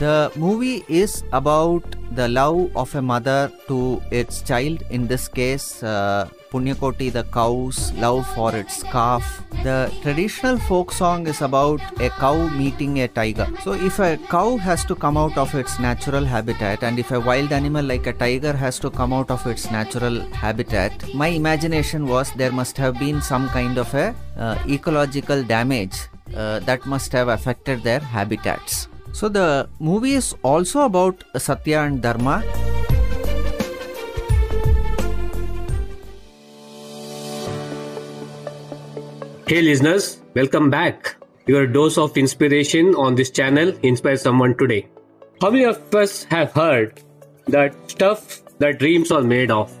The movie is about the love of a mother to its child. In this case, uh, Punyakoti the cow's love for its calf. The traditional folk song is about a cow meeting a tiger. So, if a cow has to come out of its natural habitat, and if a wild animal like a tiger has to come out of its natural habitat, my imagination was there must have been some kind of a uh, ecological damage uh, that must have affected their habitats. So the movie is also about Satya and Dharma. Hey listeners, welcome back. Your dose of inspiration on this channel inspires someone today. How many of us have heard that stuff that dreams are made of?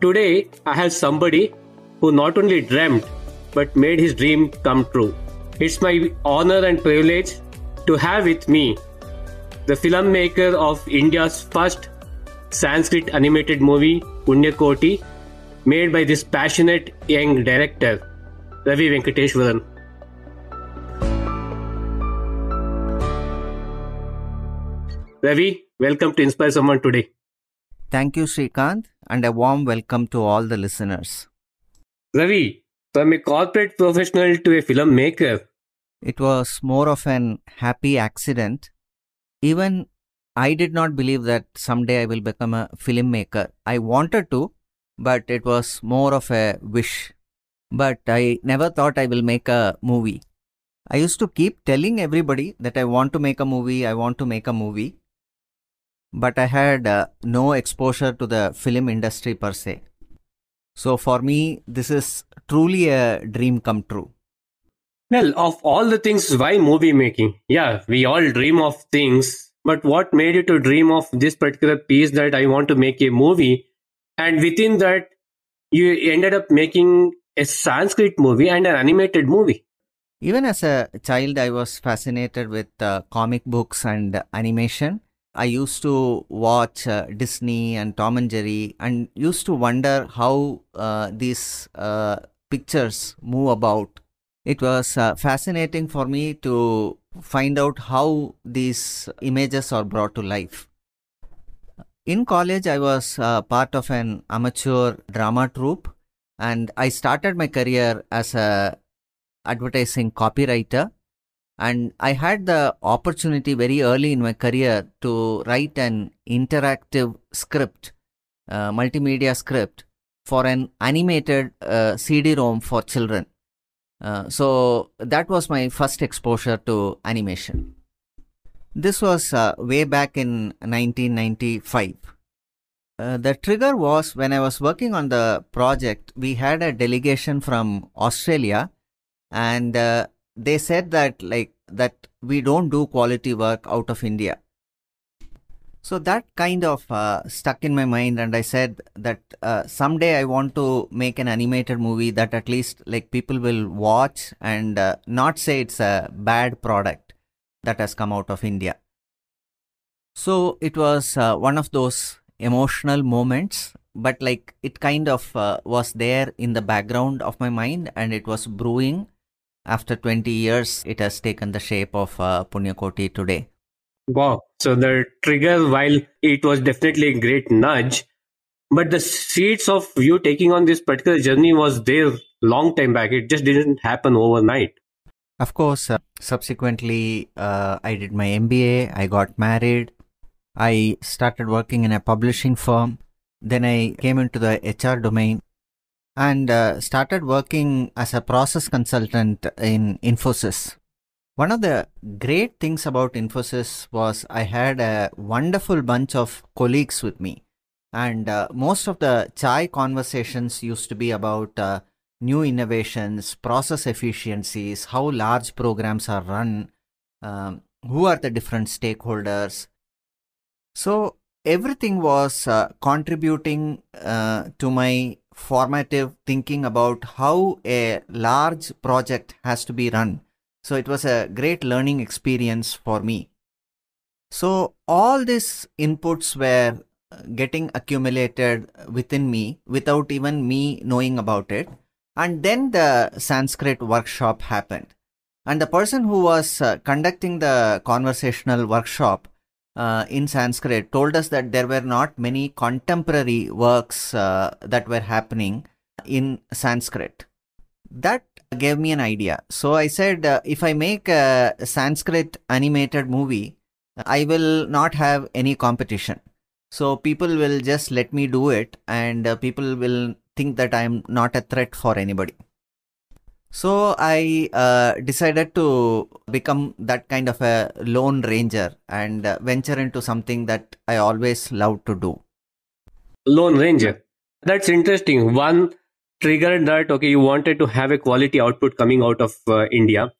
Today, I have somebody who not only dreamt but made his dream come true. It's my honor and privilege to have with me the filmmaker of India's first Sanskrit animated movie, Punyakoti, made by this passionate young director, Ravi Venkateshwaran. Ravi, welcome to Inspire Someone today. Thank you, Srikanth, and a warm welcome to all the listeners. Ravi, from a corporate professional to a filmmaker, it was more of an happy accident. Even I did not believe that someday I will become a filmmaker. I wanted to, but it was more of a wish. But I never thought I will make a movie. I used to keep telling everybody that I want to make a movie, I want to make a movie. But I had uh, no exposure to the film industry per se. So for me, this is truly a dream come true. Well, of all the things, why movie making? Yeah, we all dream of things, but what made you to dream of this particular piece that I want to make a movie? And within that, you ended up making a Sanskrit movie and an animated movie. Even as a child, I was fascinated with uh, comic books and animation. I used to watch uh, Disney and Tom and Jerry and used to wonder how uh, these uh, pictures move about it was uh, fascinating for me to find out how these images are brought to life. In college, I was uh, part of an amateur drama troupe, and I started my career as a advertising copywriter. And I had the opportunity very early in my career to write an interactive script, uh, multimedia script for an animated uh, CD-ROM for children. Uh, so that was my first exposure to animation. This was uh, way back in 1995. Uh, the trigger was when I was working on the project, we had a delegation from Australia and uh, they said that like that we don't do quality work out of India. So that kind of uh, stuck in my mind, and I said that uh, someday I want to make an animated movie that at least like people will watch and uh, not say it's a bad product that has come out of India. So it was uh, one of those emotional moments, but like it kind of uh, was there in the background of my mind, and it was brewing. After 20 years, it has taken the shape of Punya uh, Punyakoti today. Wow. So the trigger, while it was definitely a great nudge, but the seeds of you taking on this particular journey was there long time back. It just didn't happen overnight. Of course, uh, subsequently, uh, I did my MBA, I got married, I started working in a publishing firm, then I came into the HR domain and uh, started working as a process consultant in Infosys. One of the great things about Infosys was I had a wonderful bunch of colleagues with me. And uh, most of the chai conversations used to be about uh, new innovations, process efficiencies, how large programs are run, um, who are the different stakeholders. So everything was uh, contributing uh, to my formative thinking about how a large project has to be run so it was a great learning experience for me. So all these inputs were uh, getting accumulated within me without even me knowing about it. And then the Sanskrit workshop happened. And the person who was uh, conducting the conversational workshop uh, in Sanskrit told us that there were not many contemporary works uh, that were happening in Sanskrit. That gave me an idea. So I said, uh, if I make a Sanskrit animated movie, I will not have any competition. So people will just let me do it, and uh, people will think that I am not a threat for anybody. So I uh, decided to become that kind of a lone ranger and uh, venture into something that I always loved to do. Lone ranger. That's interesting. One triggered that okay you wanted to have a quality output coming out of uh, india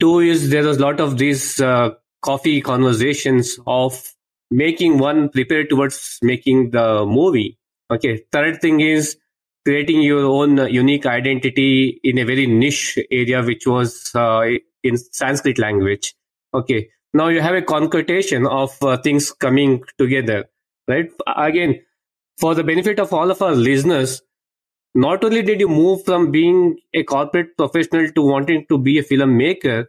two is there was a lot of these uh, coffee conversations of making one prepare towards making the movie okay third thing is creating your own unique identity in a very niche area which was uh, in sanskrit language okay now you have a concatenation of uh, things coming together right again for the benefit of all of our listeners not only did you move from being a corporate professional to wanting to be a filmmaker,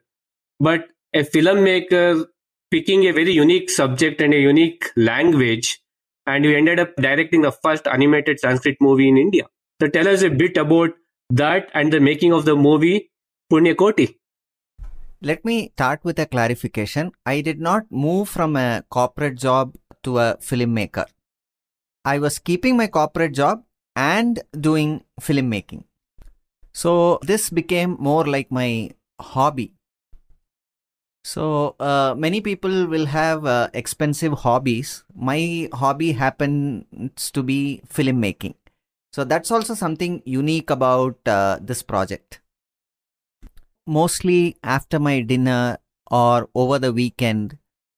but a filmmaker picking a very unique subject and a unique language, and you ended up directing the first animated Sanskrit movie in India. So tell us a bit about that and the making of the movie Punya Koti. Let me start with a clarification. I did not move from a corporate job to a filmmaker. I was keeping my corporate job and doing filmmaking. So this became more like my hobby. So uh, many people will have uh, expensive hobbies. My hobby happens to be filmmaking. So that's also something unique about uh, this project. Mostly after my dinner or over the weekend,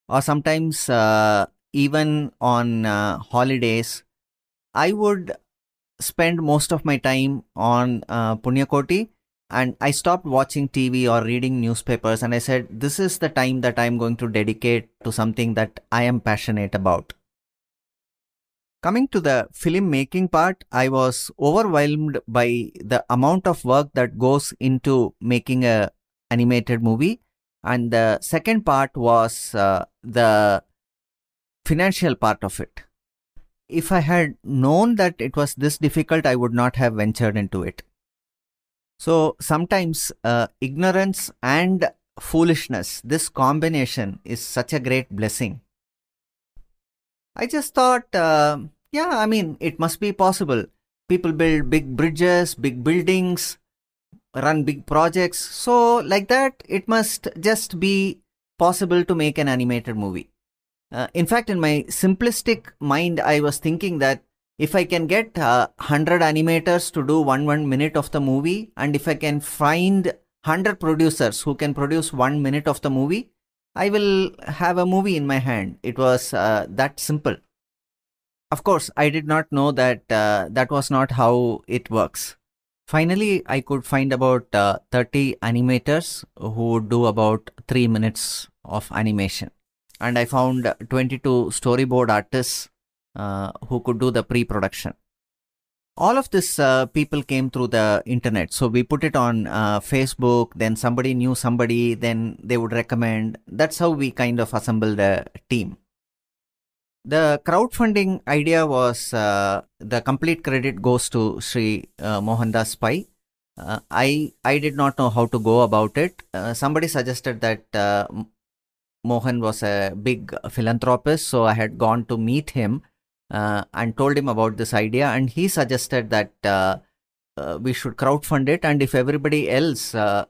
or sometimes uh, even on uh, holidays, I would spend most of my time on uh, Punyakoti and I stopped watching TV or reading newspapers and I said, this is the time that I'm going to dedicate to something that I am passionate about. Coming to the film making part, I was overwhelmed by the amount of work that goes into making a animated movie. And the second part was uh, the financial part of it if I had known that it was this difficult, I would not have ventured into it. So sometimes uh, ignorance and foolishness, this combination is such a great blessing. I just thought, uh, yeah, I mean, it must be possible. People build big bridges, big buildings, run big projects. So, like that, it must just be possible to make an animated movie. Uh, in fact, in my simplistic mind, I was thinking that if I can get uh, 100 animators to do one one minute of the movie, and if I can find 100 producers who can produce one minute of the movie, I will have a movie in my hand. It was uh, that simple. Of course, I did not know that uh, that was not how it works. Finally, I could find about uh, 30 animators who do about 3 minutes of animation and I found 22 storyboard artists uh, who could do the pre-production. All of this uh, people came through the internet. So we put it on uh, Facebook, then somebody knew somebody, then they would recommend. That's how we kind of assembled a team. The crowdfunding idea was uh, the complete credit goes to Sri uh, Mohandas Pai. Uh, I I did not know how to go about it. somebody suggested that Mohan was a big philanthropist, so I had gone to meet him uh, and told him about this idea, and he suggested that uh, uh, we should crowdfund it, and if everybody else uh,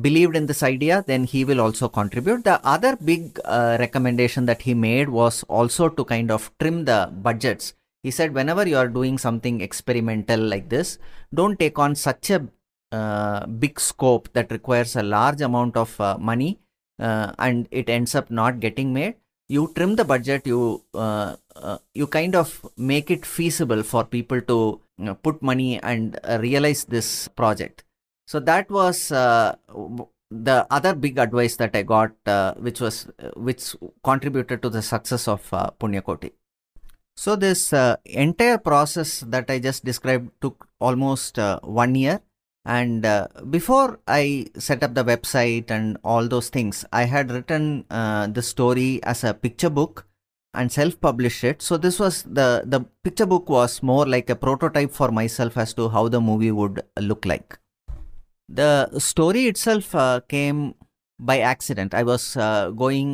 believed in this idea, then he will also contribute. The other big uh, recommendation that he made was also to kind of trim the budgets. He said, whenever you are doing something experimental like this, don't take on such a uh, big scope that requires a large amount of money uh, and it ends up not getting made you trim the budget you uh, uh, you kind of make it feasible for people to you know, put money and uh, realize this project so that was uh, the other big advice that i got uh, which was which contributed to the success of uh, punyakoti so this entire process that i just described took almost 1 year and uh, before I set up the website and all those things, I had written uh, the story as a picture book and self-published it. So this was the the picture book was more like a prototype for myself as to how the movie would look like. The story itself uh, came by accident. I was uh, going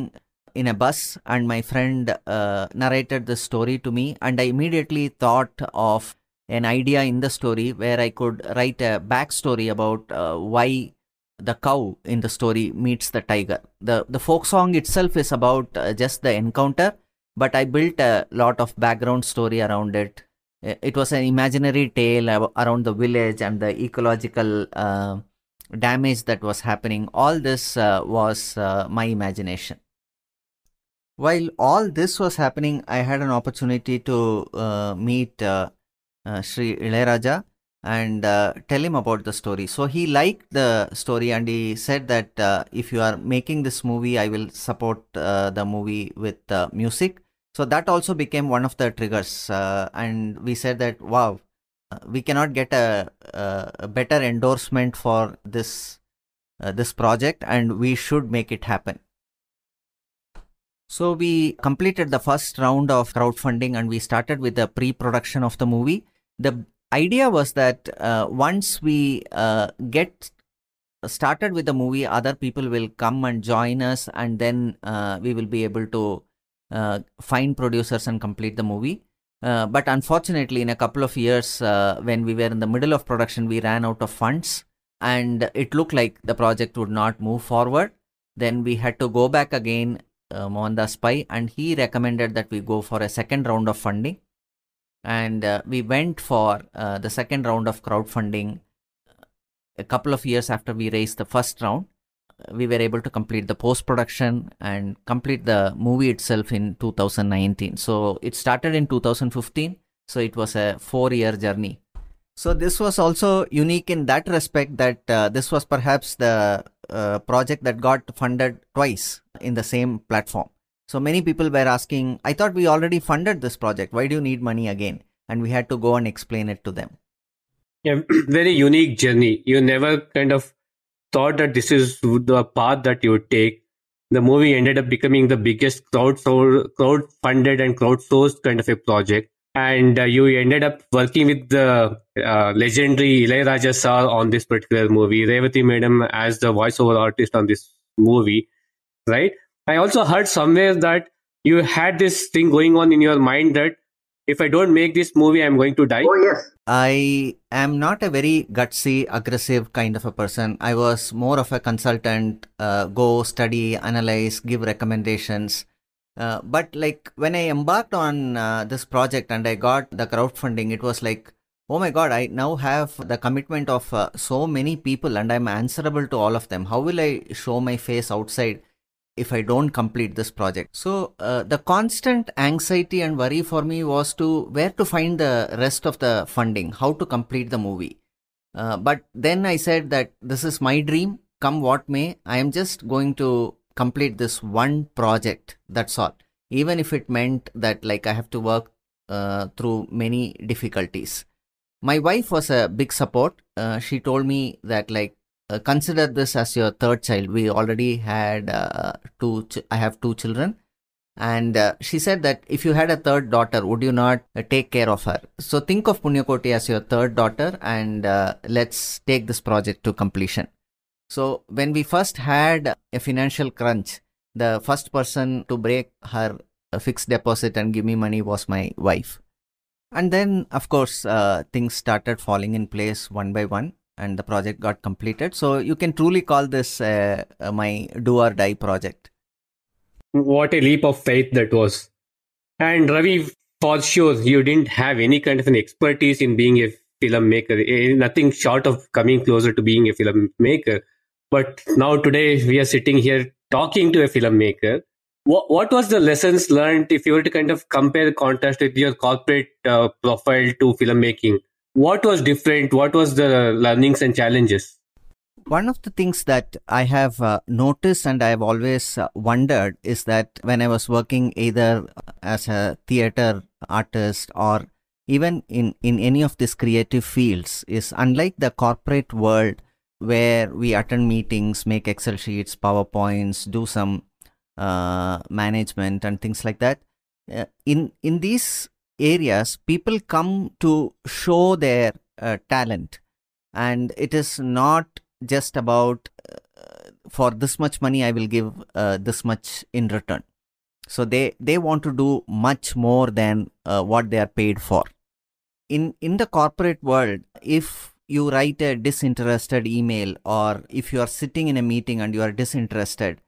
in a bus and my friend uh, narrated the story to me, and I immediately thought of an idea in the story where I could write a backstory about uh, why the cow in the story meets the tiger. The, the folk song itself is about uh, just the encounter, but I built a lot of background story around it. It was an imaginary tale around the village and the ecological uh, damage that was happening. All this uh, was uh, my imagination. While all this was happening, I had an opportunity to uh, meet uh, Sri Ilayaraja and uh, tell him about the story. So he liked the story and he said that uh, if you are making this movie, I will support uh, the movie with uh, music. So that also became one of the triggers. Uh, and we said that, wow, uh, we cannot get a, a better endorsement for this. this project and we should make it happen. So we completed the first round of crowdfunding and we started with the pre-production of the movie the idea was that uh, once we uh, get started with the movie, other people will come and join us, and then uh, we will be able to uh, find producers and complete the movie. Uh, but unfortunately, in a couple of years, uh, when we were in the middle of production, we ran out of funds, and it looked like the project would not move forward. Then we had to go back again, uh, Mohandas Pai, and he recommended that we go for a second round of funding and uh, we went for uh, the second round of crowdfunding uh, a couple of years after we raised the first round uh, we were able to complete the post production and complete the movie itself in 2019 so it started in 2015 so it was a 4 year journey so this was also unique in that respect that uh, this was perhaps the uh, project that got funded twice in the same platform so many people were asking, I thought we already funded this project. Why do you need money again? And we had to go and explain it to them. Yeah, very unique journey. You never kind of thought that this is the path that you would take. The movie ended up becoming the biggest crowd crowd-funded and crowdsourced kind of a project. And uh, you ended up working with the uh, legendary Ilay Raja on this particular movie, Revati Madam as the voiceover artist on this movie, right? I also heard somewhere that you had this thing going on in your mind that if I don't make this movie, I'm going to die. Oh, yes. I am not a very gutsy, aggressive kind of a person. I was more of a consultant, uh, go study, analyze, give recommendations. Uh, but like when I embarked on uh, this project and I got the crowdfunding, it was like, oh my God, I now have the commitment of uh, so many people and I'm answerable to all of them. How will I show my face outside? if I don't complete this project. So uh, the constant anxiety and worry for me was to where to find the rest of the funding, how to complete the movie. Uh, but then I said that this is my dream, come what may, I am just going to complete this one project. That's all. Even if it meant that like I have to work uh, through many difficulties. My wife was a big support. Uh, she told me that like uh, consider this as your third child. We already had uh, two. Ch- I have two children, and uh, she said that if you had a third daughter, would you not uh, take care of her? So think of Punyakoti as your third daughter, and uh, let's take this project to completion. So when we first had a financial crunch, the first person to break her fixed deposit and give me money was my wife. And then, of course, things started falling in place one by one and the project got completed. So you can truly call this uh, uh, my do or die project. What a leap of faith that was. And Ravi, for sure, you didn't have any kind of an expertise in being a filmmaker, eh, nothing short of coming closer to being a filmmaker. But now today we are sitting here talking to a filmmaker. What, what was the lessons learned if you were to kind of compare contrast with your corporate uh, profile to filmmaking? what was different what was the learnings and challenges one of the things that i have uh, noticed and i have always uh, wondered is that when i was working either as a theater artist or even in in any of these creative fields is unlike the corporate world where we attend meetings make excel sheets powerpoints do some uh, management and things like that uh, in in these areas, people come to show their uh, talent. And it is not just about uh, for this much money, I will give uh, this much in return. So they, they want to do much more than uh, what they are paid for. In, in the corporate world, if you write a disinterested email or if you are sitting in a meeting and you are disinterested,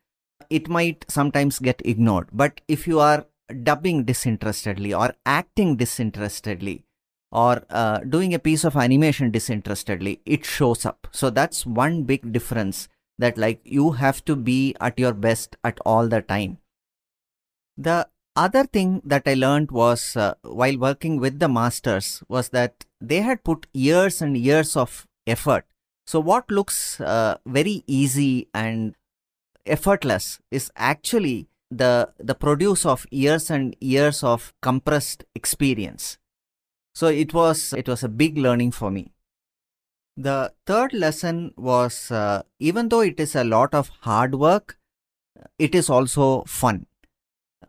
it might sometimes get ignored. But if you are dubbing disinterestedly or acting disinterestedly or uh, doing a piece of animation disinterestedly, it shows up. So that's one big difference that like you have to be at your best at all the time. The other thing that I learned was uh, while working with the masters was that they had put years and years of effort. So what looks uh, very easy and effortless is actually the the produce of years and years of compressed experience so it was it was a big learning for me the third lesson was uh, even though it is a lot of hard work it is also fun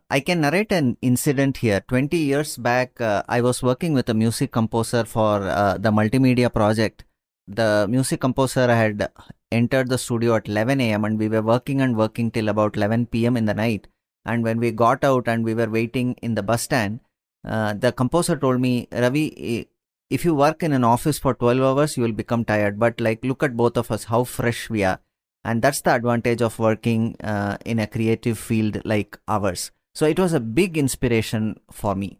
i can narrate an incident here 20 years back uh, i was working with a music composer for uh, the multimedia project the music composer had entered the studio at 11 a.m. and we were working and working till about 11 p.m. in the night. And when we got out and we were waiting in the bus stand, uh, the composer told me, Ravi, if you work in an office for 12 hours, you will become tired. But like, look at both of us, how fresh we are. And that's the advantage of working uh, in a creative field like ours. So it was a big inspiration for me.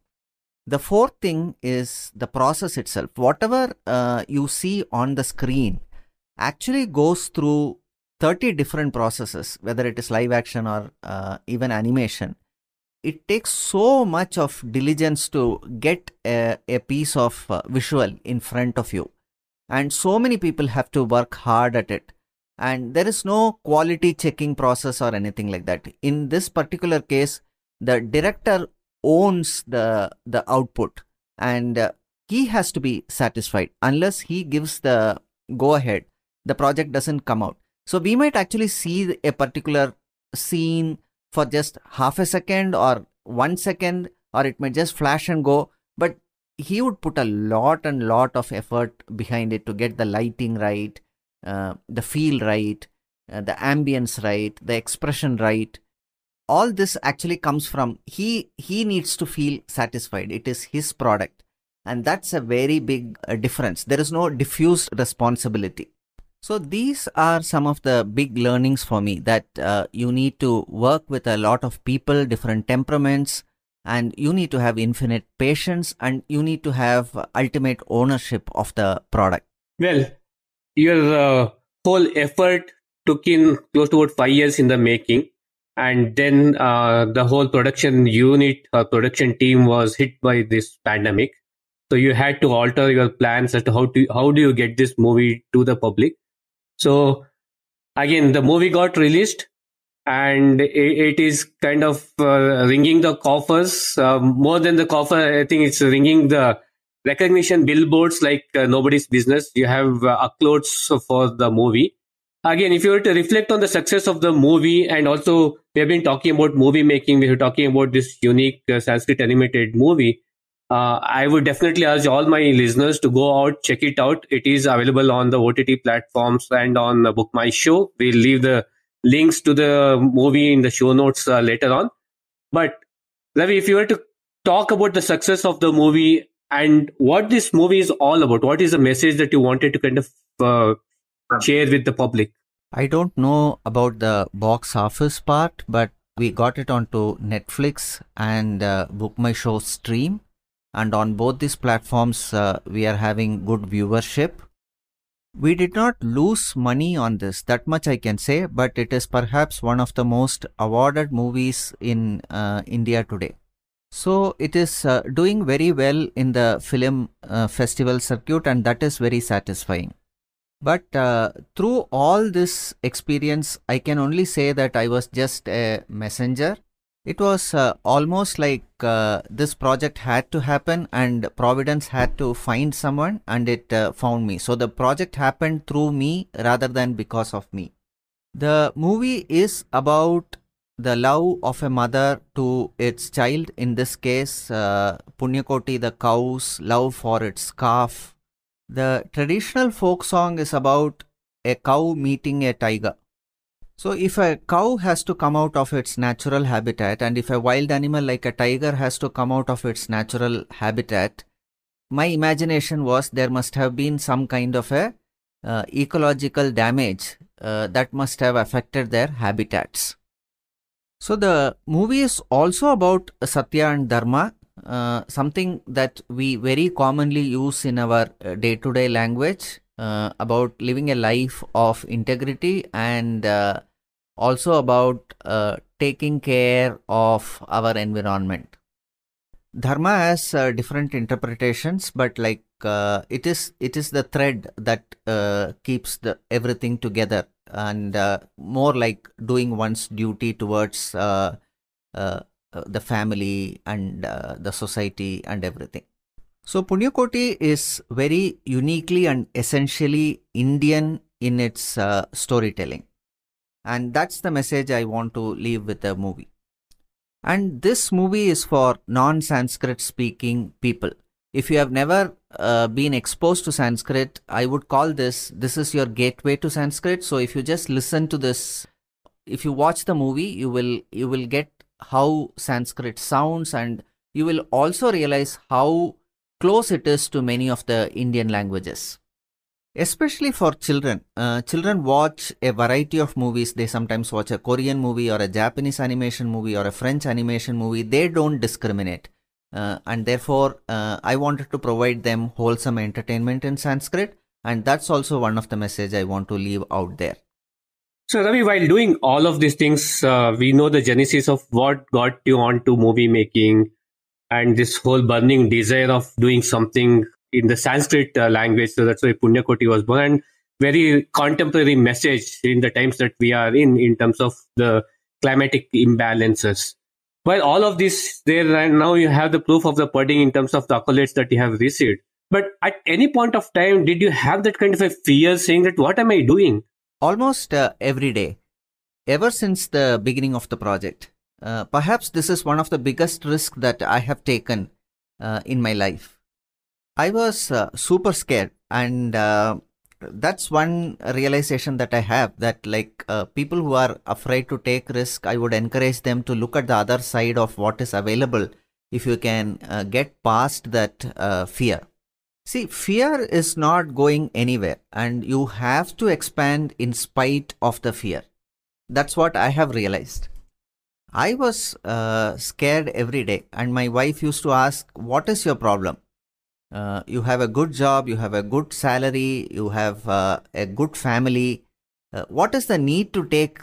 The fourth thing is the process itself. Whatever uh, you see on the screen actually goes through 30 different processes, whether it is live action or uh, even animation. It takes so much of diligence to get a, a piece of uh, visual in front of you. And so many people have to work hard at it. And there is no quality checking process or anything like that. In this particular case, the director owns the, the output and uh, he has to be satisfied unless he gives the go ahead the project doesn't come out. So we might actually see a particular scene for just half a second or one second, or it might just flash and go. But he would put a lot and lot of effort behind it to get the lighting right, uh, the feel right, uh, the ambience right, the expression right. All this actually comes from he he needs to feel satisfied. It is his product, and that's a very big uh, difference. There is no diffused responsibility so these are some of the big learnings for me that uh, you need to work with a lot of people, different temperaments, and you need to have infinite patience and you need to have ultimate ownership of the product. Well, your uh, whole effort took in close to about five years in the making. And then uh, the whole production unit or uh, production team was hit by this pandemic. So you had to alter your plans as to how to how do you get this movie to the public so again, the movie got released and it is kind of uh, ringing the coffers uh, more than the coffer. I think it's ringing the recognition billboards like uh, nobody's business. You have uh, uploads for the movie. Again, if you were to reflect on the success of the movie, and also we have been talking about movie making, we were talking about this unique uh, Sanskrit animated movie uh, I would definitely urge all my listeners to go out, check it out. It is available on the OTT platforms and on uh, Book My Show. We'll leave the links to the movie in the show notes uh, later on. But Ravi, if you were to talk about the success of the movie and what this movie is all about, what is the message that you wanted to kind of uh, share with the public? I don't know about the box office part, but we got it onto Netflix and uh, Book My Show stream and on both these platforms uh, we are having good viewership we did not lose money on this that much i can say but it is perhaps one of the most awarded movies in uh, india today so it is uh, doing very well in the film uh, festival circuit and that is very satisfying but uh, through all this experience i can only say that i was just a messenger it was uh, almost like uh, this project had to happen and providence had to find someone and it uh, found me so the project happened through me rather than because of me the movie is about the love of a mother to its child in this case uh, punyakoti the cow's love for its calf the traditional folk song is about a cow meeting a tiger so if a cow has to come out of its natural habitat and if a wild animal like a tiger has to come out of its natural habitat, my imagination was there must have been some kind of a uh, ecological damage uh, that must have affected their habitats. So the movie is also about Satya and Dharma, uh, something that we very commonly use in our uh, day-to-day -day language uh, about living a life of integrity and uh, also about uh, taking care of our environment. Dharma has uh, different interpretations, but like uh, it is it is the thread that uh, keeps the everything together, and uh, more like doing one's duty towards uh, the family and the society and everything. So Punyakoti is very uniquely and essentially Indian in its storytelling and that's the message I want to leave with the movie. And this movie is for non Sanskrit speaking people. If you have never uh, been exposed to Sanskrit, I would call this this is your gateway to Sanskrit. So if you just listen to this, if you watch the movie, you will you will get how Sanskrit sounds, and you will also realize how close it is to many of the Indian languages especially for children. Uh, children watch a variety of movies. They sometimes watch a Korean movie or a Japanese animation movie or a French animation movie. They don't discriminate. Uh, and therefore, uh, I wanted to provide them wholesome entertainment in Sanskrit. And that's also one of the message I want to leave out there. So, Ravi, while doing all of these things, uh, we know the genesis of what got you on to movie making and this whole burning desire of doing something in the Sanskrit uh, language. So that's why Punyakoti was born. And very contemporary message in the times that we are in, in terms of the climatic imbalances. While all of this there and now you have the proof of the pudding in terms of the accolades that you have received. But at any point of time, did you have that kind of a fear saying that what am I doing? Almost uh, every day, ever since the beginning of the project. Uh, perhaps this is one of the biggest risks that I have taken uh, in my life. I was uh, super scared, and uh, that's one realization that I have that like uh, people who are afraid to take risk, I would encourage them to look at the other side of what is available if you can uh, get past that uh, fear. See, fear is not going anywhere, and you have to expand in spite of the fear. That's what I have realized. I was uh, scared every day, and my wife used to ask, What is your problem? uh, you have a good job, you have a good salary, you have uh, a good family. Uh, what is the need to take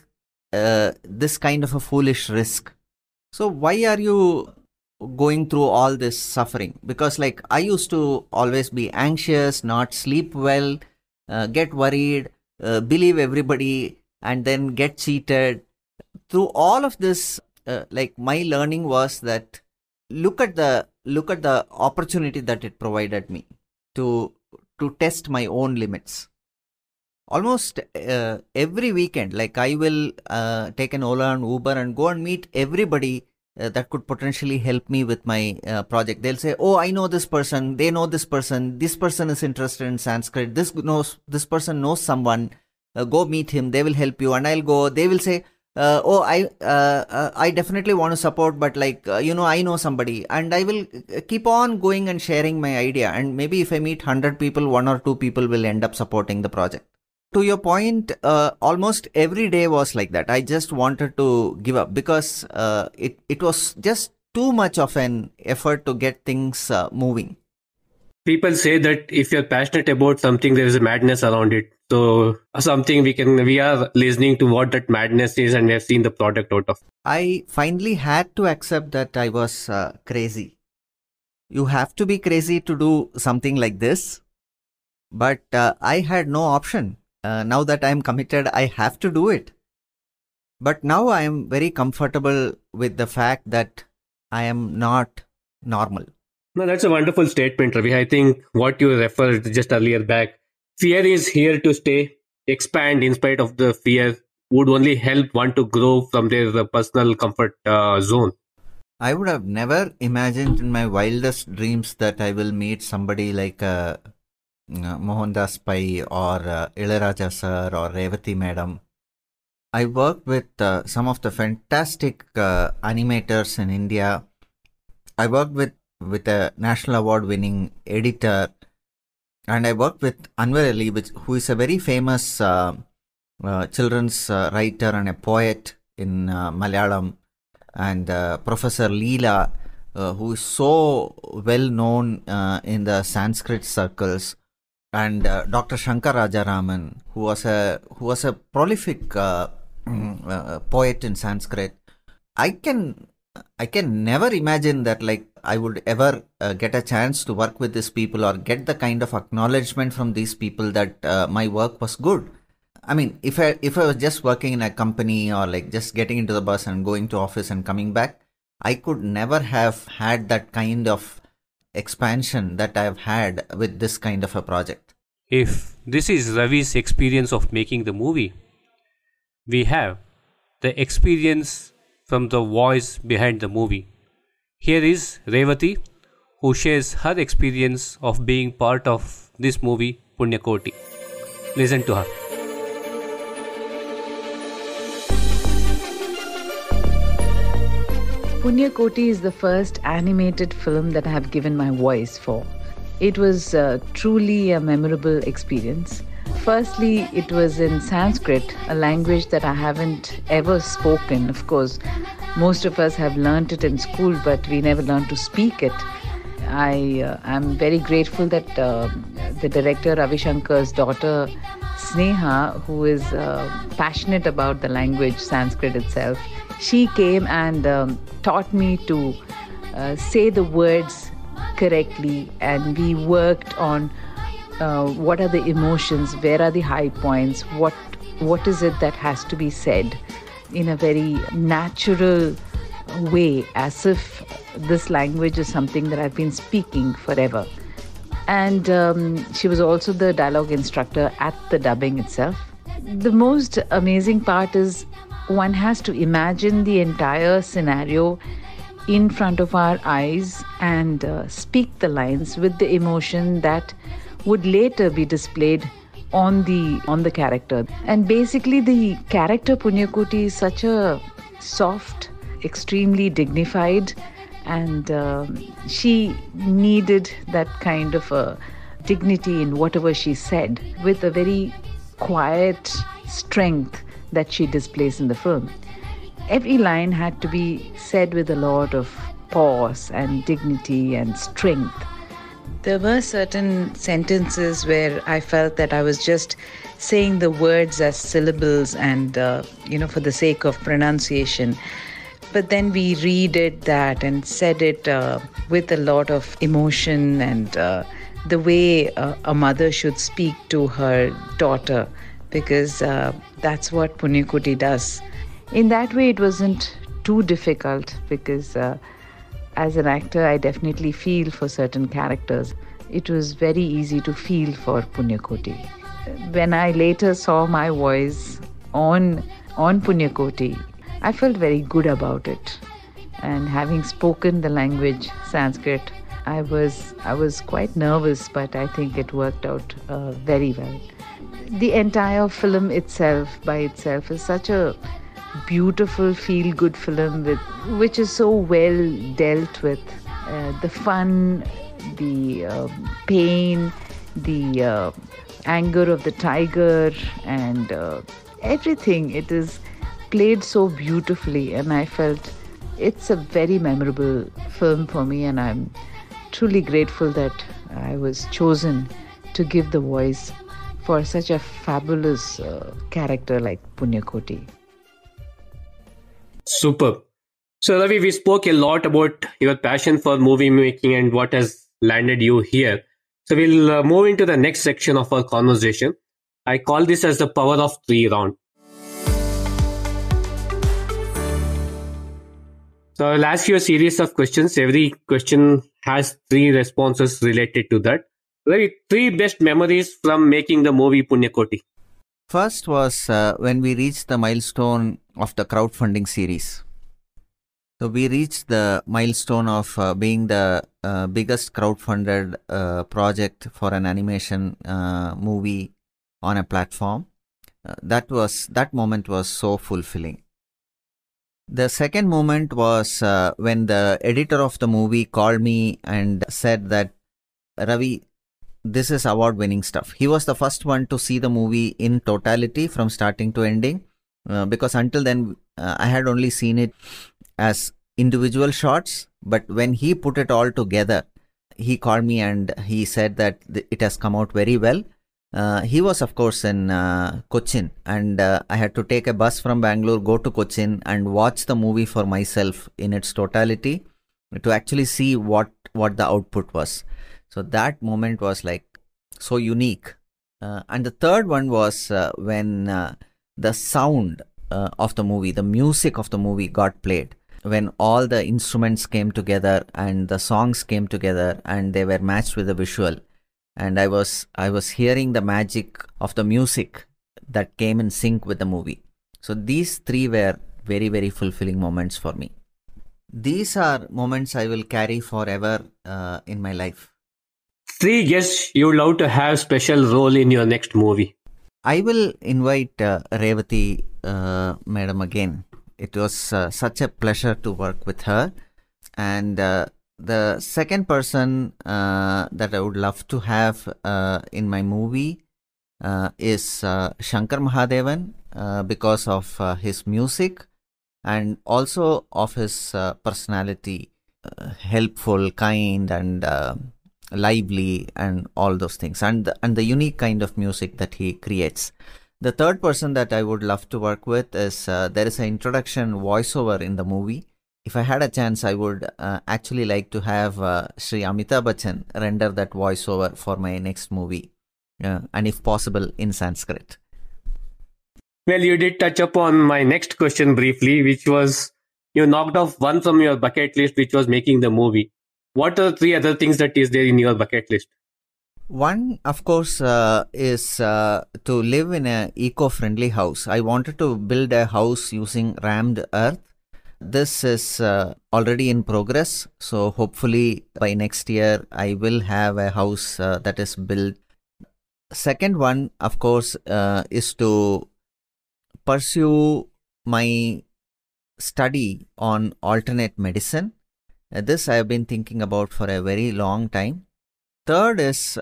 uh, this kind of a foolish risk? So, why are you going through all this suffering? Because, like, I used to always be anxious, not sleep well, uh, get worried, uh, believe everybody, and then get cheated. Through all of this, like, my learning was that look at the look at the opportunity that it provided me to to test my own limits almost uh, every weekend like i will uh, take an ola and uber and go and meet everybody uh, that could potentially help me with my uh, project they'll say oh i know this person they know this person this person is interested in sanskrit this knows this person knows someone uh, go meet him they will help you and i'll go they will say uh, oh i uh, uh, i definitely want to support but like uh, you know i know somebody and i will uh, keep on going and sharing my idea and maybe if i meet 100 people one or two people will end up supporting the project to your point uh, almost every day was like that i just wanted to give up because it it was just too much of an effort to get things moving people say that if you're passionate about something, there is a madness around it. So uh, something we can we are listening to what that madness is, and we have seen the product out of. I finally had to accept that I was uh, crazy. You have to be crazy to do something like this, but uh, I had no option. Uh, now that I am committed, I have to do it. But now I am very comfortable with the fact that I am not normal. No, that's a wonderful statement, Ravi. I think what you referred just earlier back, fear is here to stay. Expand in spite of the fear would only help one to grow from their uh, personal comfort uh, zone. I would have never imagined in my wildest dreams that I will meet somebody like uh, uh Mohandas Pai or uh, Ilaraja sir or Revati madam. I worked with uh, some of the fantastic uh, animators in India. I worked with with a national award winning editor and I worked with Anwar Ali, which, who is a very famous uh, uh, children's uh, writer and a poet in uh, Malayalam, and uh, Professor Leela, uh, who is so well known in the Sanskrit circles, and Dr. Shankar Rajaraman, who was a who was a prolific poet in Sanskrit. I can I can never imagine that like I would ever uh, get a chance to work with these people or get the kind of acknowledgement from these people that uh, my work was good. I mean, if I if I was just working in a company or like just getting into the bus and going to office and coming back, I could never have had that kind of expansion that I have had with this kind of a project. If this is Ravi's experience of making the movie, we have the experience from the voice behind the movie. Here is Revati who shares her experience of being part of this movie Punyakoti. Listen to her. Punyakoti is the first animated film that I have given my voice for. It was uh, truly a memorable experience. Firstly, it was in Sanskrit, a language that I haven't ever spoken. Of course, most of us have learnt it in school, but we never learned to speak it. I uh, am very grateful that uh, the director Ravi Shankar's daughter Sneha, who is uh, passionate about the language Sanskrit itself, she came and um, taught me to uh, say the words correctly, and we worked on uh, what are the emotions where are the high points what what is it that has to be said in a very natural way as if this language is something that i've been speaking forever and um, she was also the dialogue instructor at the dubbing itself the most amazing part is one has to imagine the entire scenario in front of our eyes and uh, speak the lines with the emotion that would later be displayed on the on the character and basically the character punyakuti is such a soft extremely dignified and uh, she needed that kind of a dignity in whatever she said with a very quiet strength that she displays in the film every line had to be said with a lot of pause and dignity and strength there were certain sentences where I felt that I was just saying the words as syllables and, uh, you know, for the sake of pronunciation. But then we redid that and said it uh, with a lot of emotion and uh, the way a mother should speak to her daughter, because uh, that's what Punyakudi does. In that way, it wasn't too difficult because uh, as an actor, I definitely feel for certain characters. It was very easy to feel for Punyakoti. When I later saw my voice on on Punyakoti, I felt very good about it. And having spoken the language Sanskrit, I was I was quite nervous, but I think it worked out uh, very well. The entire film itself by itself is such a beautiful feel good film with which is so well dealt with uh, the fun the uh, pain the uh, anger of the tiger and uh, everything it is played so beautifully and i felt it's a very memorable film for me and i'm truly grateful that i was chosen to give the voice for such a fabulous uh, character like punyakoti Super. So, Ravi, we spoke a lot about your passion for movie making and what has landed you here. So, we'll uh, move into the next section of our conversation. I call this as the power of three round. So, I'll ask you a series of questions. Every question has three responses related to that. Ravi, three best memories from making the movie Punyakoti. First was uh, when we reached the milestone of the crowdfunding series. So we reached the milestone of uh, being the uh, biggest crowdfunded uh, project for an animation uh, movie on a platform. Uh, that was that moment was so fulfilling. The second moment was uh, when the editor of the movie called me and said that Ravi, this is award-winning stuff. He was the first one to see the movie in totality from starting to ending uh, because until then uh, I had only seen it as individual shots. But when he put it all together, he called me and he said that it has come out very well. Uh, he was, of course, in uh, Cochin, and uh, I had to take a bus from Bangalore, go to Cochin, and watch the movie for myself in its totality to actually see what what the output was. So that moment was like so unique. Uh, and the third one was uh, when uh, the sound uh, of the movie, the music of the movie got played when all the instruments came together and the songs came together and they were matched with the visual and i was i was hearing the magic of the music that came in sync with the movie so these three were very very fulfilling moments for me these are moments i will carry forever uh, in my life three guests you would love to have special role in your next movie I will invite uh, Revati uh, madam again. It was uh, such a pleasure to work with her. And uh, the second person uh, that I would love to have uh, in my movie is Shankar Mahadevan because of his music and also of his personality, helpful, kind, and lively and all those things and the, and the unique kind of music that he creates the third person that i would love to work with is uh, there is an introduction voiceover in the movie if i had a chance i would uh, actually like to have uh, sri amitabh bachchan render that voiceover for my next movie uh, and if possible in sanskrit well you did touch upon my next question briefly which was you knocked off one from your bucket list which was making the movie what are three other things that is there in your bucket list one of course uh, is uh, to live in an eco-friendly house i wanted to build a house using rammed earth this is uh, already in progress so hopefully by next year i will have a house uh, that is built second one of course uh, is to pursue my study on alternate medicine this I have been thinking about for a very long time. Third is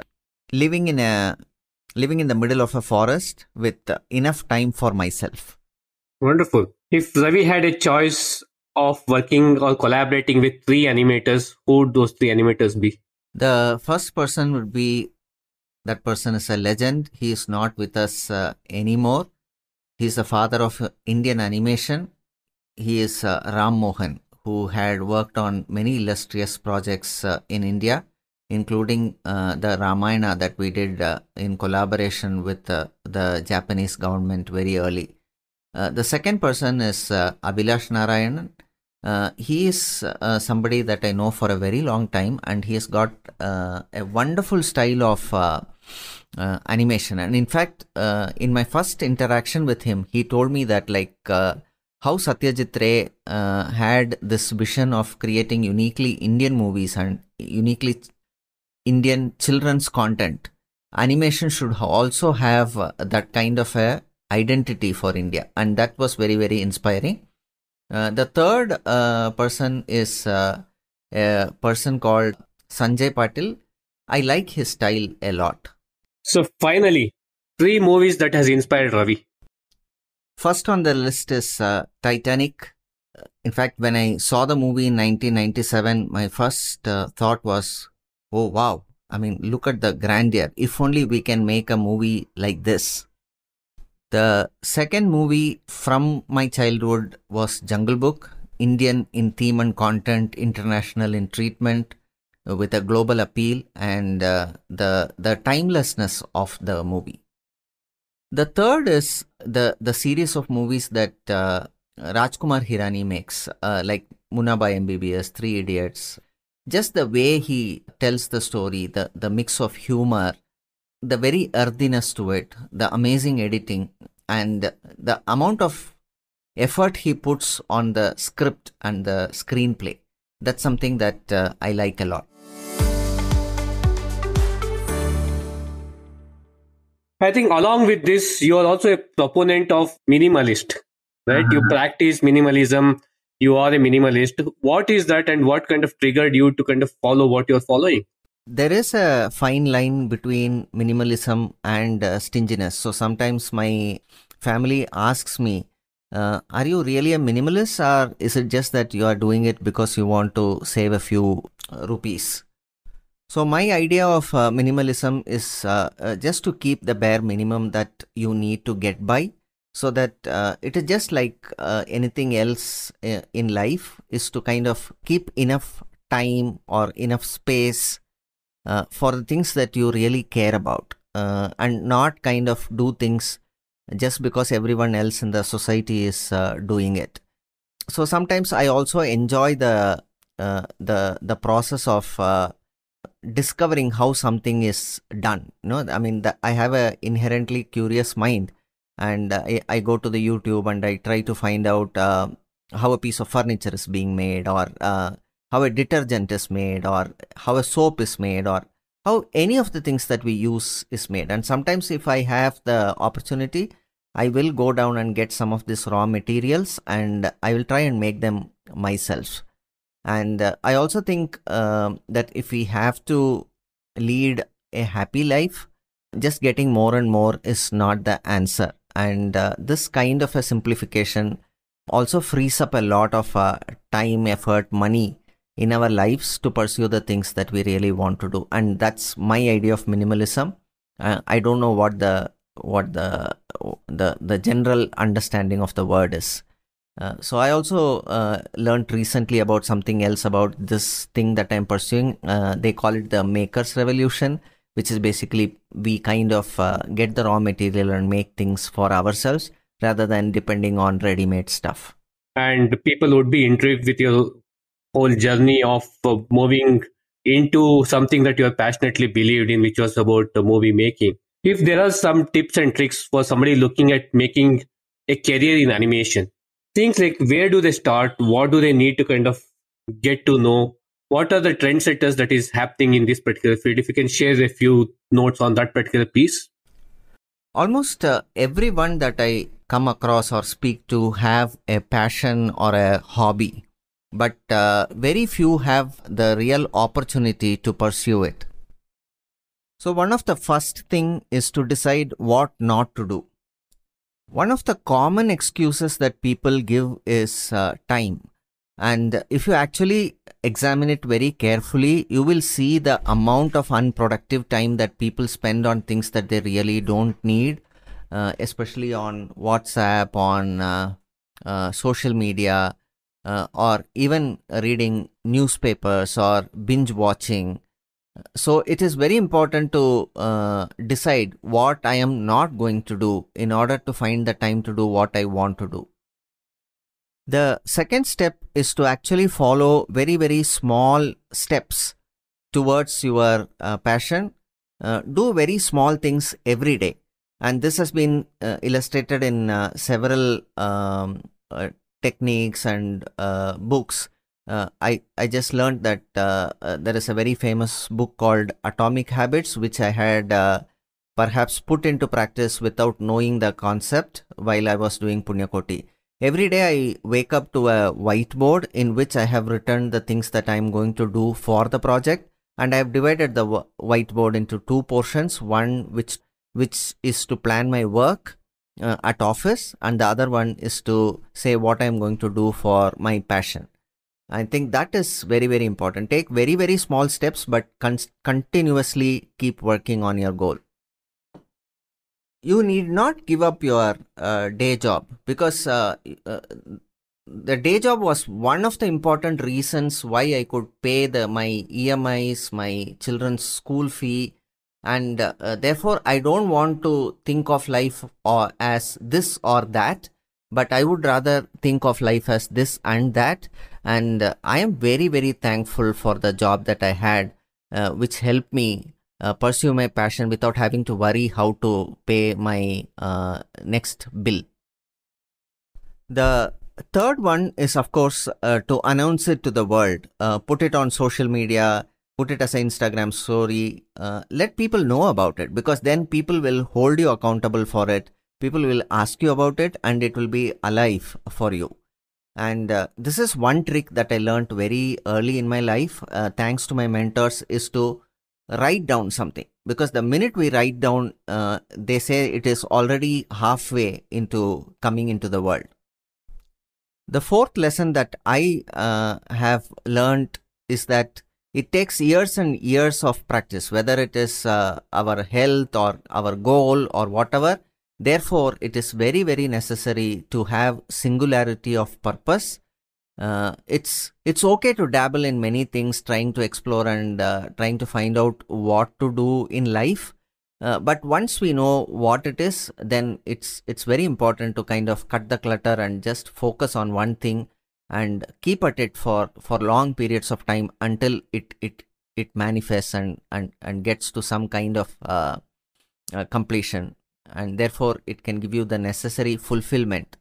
living in a living in the middle of a forest with enough time for myself. Wonderful. If Ravi had a choice of working or collaborating with three animators, who would those three animators be? The first person would be that person is a legend. He is not with us uh, anymore. He is the father of Indian animation. He is uh, Ram Mohan who had worked on many illustrious projects uh, in India, including uh, the Ramayana that we did uh, in collaboration with the Japanese government very early. the second person is Abhilash Narayanan. Uh, he is uh, somebody that I know for a very long time, and he has got uh, a wonderful style of animation. And in fact, in my first interaction with him, he told me that like how Satyajit Ray uh, had this vision of creating uniquely Indian movies and uniquely Indian children's content, animation should also have uh, that kind of a identity for India, and that was very very inspiring. Uh, the third uh, person is uh, a person called Sanjay Patil. I like his style a lot. So finally, three movies that has inspired Ravi. First on the list is uh, Titanic. In fact, when I saw the movie in 1997, my first uh, thought was, oh wow, I mean, look at the grandeur. If only we can make a movie like this. The second movie from my childhood was Jungle Book, Indian in theme and content, international in treatment, with a global appeal and uh, the the timelessness of the movie. The third is the the series of movies that uh, Rajkumar Hirani makes, uh, like Munabai MBBS, Three Idiots. Just the way he tells the story, the, the mix of humor, the very earthiness to it, the amazing editing, and the amount of effort he puts on the script and the screenplay. That's something that uh, I like a lot. I think along with this, you are also a proponent of minimalist, right? Mm-hmm. You practice minimalism. You are a minimalist. What is that, and what kind of triggered you to kind of follow what you're following? There is a fine line between minimalism and uh, stinginess. So sometimes my family asks me, uh, are you really a minimalist or is it just that you are doing it because you want to save a few uh, rupees so my idea of uh, minimalism is uh, uh, just to keep the bare minimum that you need to get by so that uh, it is just like uh, anything else uh, in life is to kind of keep enough time or enough space for the things that you really care about and not kind of do things just because everyone else in the society is doing it. So sometimes I also enjoy the the the process of discovering how something is done you know i mean the, i have a inherently curious mind and uh, I, I, go to the youtube and i try to find out uh, how a piece of furniture is being made or uh, how a detergent is made or how a soap is made or how any of the things that we use is made and sometimes if i have the opportunity i will go down and get some of these raw materials and i will try and make them myself and uh, I also think uh, that if we have to lead a happy life, just getting more and more is not the answer. And uh, this kind of a simplification also frees up a lot of uh, time, effort, money in our lives to pursue the things that we really want to do. And that's my idea of minimalism. Uh, I don't know what the what the the the general understanding of the word is uh, so I also uh, learned recently about something else about this thing that I'm pursuing. Uh, they call it the makers revolution, which is basically we kind of uh, get the raw material and make things for ourselves rather than depending on ready-made stuff. And people would be intrigued with your whole journey of uh, moving into something that you are passionately believed in, which was about movie making. If there are some tips and tricks for somebody looking at making a career in animation, things like where do they start? What do they need to kind of get to know? What are the trendsetters that is happening in this particular field? If you can share a few notes on that particular piece. Almost uh, everyone that I come across or speak to have a passion or a hobby, but uh, very few have the real opportunity to pursue it. So one of the first thing is to decide what not to do. One of the common excuses that people give is uh, time. And if you actually examine it very carefully, you will see the amount of unproductive time that people spend on things that they really don't need, uh, especially on WhatsApp, on uh, uh, social media, uh, or even reading newspapers or binge watching so it is very important to uh, decide what i am not going to do in order to find the time to do what i want to do the second step is to actually follow very very small steps towards your uh, passion uh, do very small things every day and this has been uh, illustrated in uh, several um, uh, techniques and books uh, I I just learned that uh, uh, there is a very famous book called Atomic Habits, which I had uh, perhaps put into practice without knowing the concept while I was doing Punya Every day I wake up to a whiteboard in which I have written the things that I am going to do for the project, and I have divided the w- whiteboard into two portions: one which which is to plan my work uh, at office, and the other one is to say what I am going to do for my passion I think that is very, very important. Take very, very small steps, but con continuously keep working on your goal. You need not give up your uh, day job because uh, uh, the day job was one of the important reasons why I could pay the my EMIs, my children's school fee, and uh, therefore I don't want to think of life or uh, as this or that but i would rather think of life as this and that and uh, i am very very thankful for the job that i had uh, which helped me uh, pursue my passion without having to worry how to pay my uh, next bill the third one is of course uh, to announce it to the world uh, put it on social media put it as an instagram story let people know about it because then people will hold you accountable for it people will ask you about it and it will be alive for you and uh, this is one trick that i learned very early in my life uh, thanks to my mentors is to write down something because the minute we write down uh, they say it is already halfway into coming into the world the fourth lesson that i uh, have learned is that it takes years and years of practice whether it is uh, our health or our goal or whatever Therefore, it is very, very necessary to have singularity of purpose. Uh, it's it's okay to dabble in many things, trying to explore and uh, trying to find out what to do in life. Uh, but once we know what it is, then it's it's very important to kind of cut the clutter and just focus on one thing and keep at it for for long periods of time until it it it manifests and and and gets to some kind of uh, uh, completion and therefore it can give you the necessary fulfillment.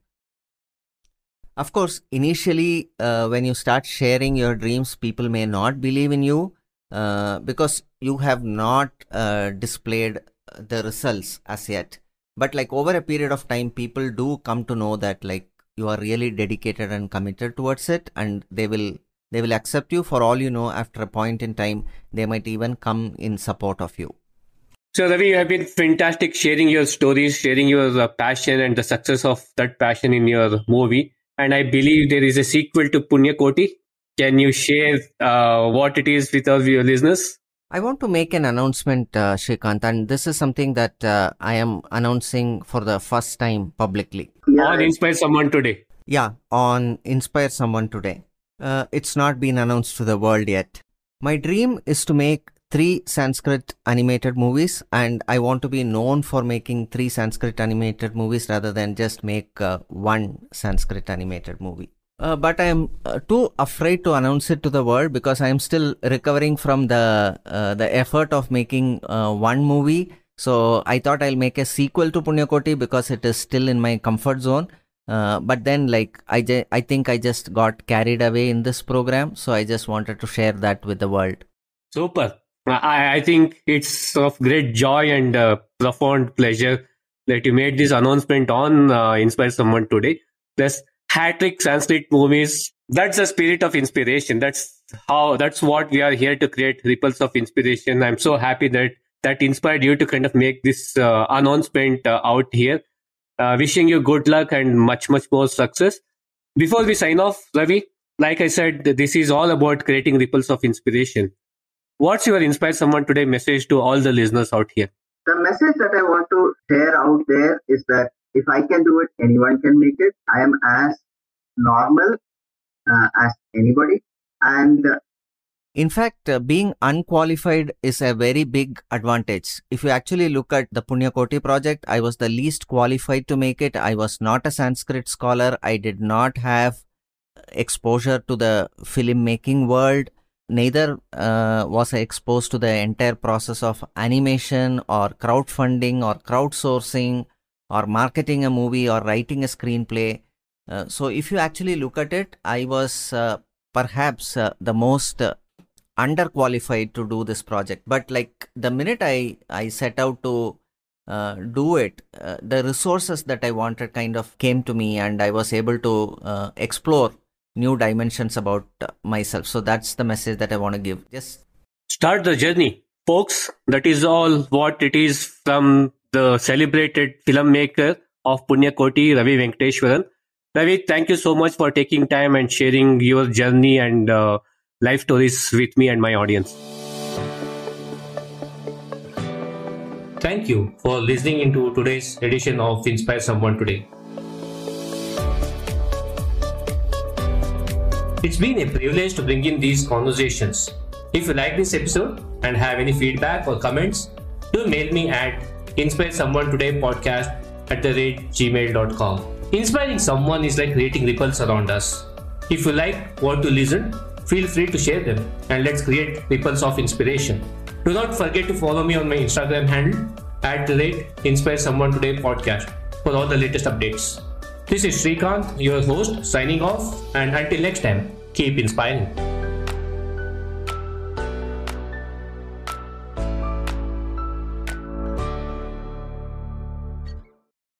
Of course, initially, uh, when you start sharing your dreams, people may not believe in you uh, because you have not uh, displayed uh, the results as yet. But, like, over a period of time, people do come to know that, like, you are really dedicated and committed towards it, and they will they will accept you for all you know after a point in time they might even come in support of you so Ravi, you have been fantastic sharing your stories, sharing your uh, passion and the success of that passion in your movie. And I believe there is a sequel to Punya Koti. Can you share uh, what it is with our listeners? I want to make an announcement, uh, Shrikant, and this is something that uh, I am announcing for the first time publicly. Yeah. On Inspire Someone Today. Yeah, on Inspire Someone Today. Uh, it's not been announced to the world yet. My dream is to make three Sanskrit animated movies, and I want to be known for making three Sanskrit animated movies rather than just make uh, one Sanskrit animated movie. Uh, but I am uh, too afraid to announce it to the world because I am still recovering from the uh, the effort of making uh, one movie. So I thought I'll make a sequel to Punyakoti because it is still in my comfort zone. Uh, but then like I, j- I think i just got carried away in this program so i just wanted to share that with the world super I, I think it's of great joy and uh, profound pleasure that you made this announcement on uh, Inspire Someone today. This hat trick Sanskrit movies, that's the spirit of inspiration. That's how, that's what we are here to create ripples of inspiration. I'm so happy that that inspired you to kind of make this uh, announcement uh, out here. Uh, wishing you good luck and much, much more success. Before we sign off, Ravi, like I said, this is all about creating ripples of inspiration. What's your Inspire Someone Today message to all the listeners out here? The message that I want to share out there is that if I can do it, anyone can make it. I am as normal uh, as anybody. And uh, in fact, uh, being unqualified is a very big advantage. If you actually look at the Punya project, I was the least qualified to make it. I was not a Sanskrit scholar. I did not have exposure to the filmmaking world neither uh, was I exposed to the entire process of animation or crowdfunding or crowdsourcing or marketing a movie or writing a screenplay. Uh, so, if you actually look at it, I was uh, perhaps uh, the most underqualified to do this project. But like the minute I I set out to uh, do it, uh, the resources that I wanted kind of came to me, and I was able to explore new dimensions about uh, myself. So that's the message that I want to give. Just start the journey, folks. That is all what it is from the celebrated filmmaker of Punya Koti, Ravi Venkateshwaran. Ravi, thank you so much for taking time and sharing your journey and uh, life stories with me and my audience. Thank you for listening into today's edition of Inspire Someone Today. It's been a privilege to bring in these conversations. If you like this episode and have any feedback or comments, do mail me at inspiresomeonetodaypodcast at the rate gmail.com. Inspiring someone is like creating ripples around us. If you like what you listen, feel free to share them and let's create ripples of inspiration. Do not forget to follow me on my Instagram handle at the rate Inspire Someone Today podcast for all the latest updates. This is Srikanth, your host, signing off, and until next time, keep inspiring.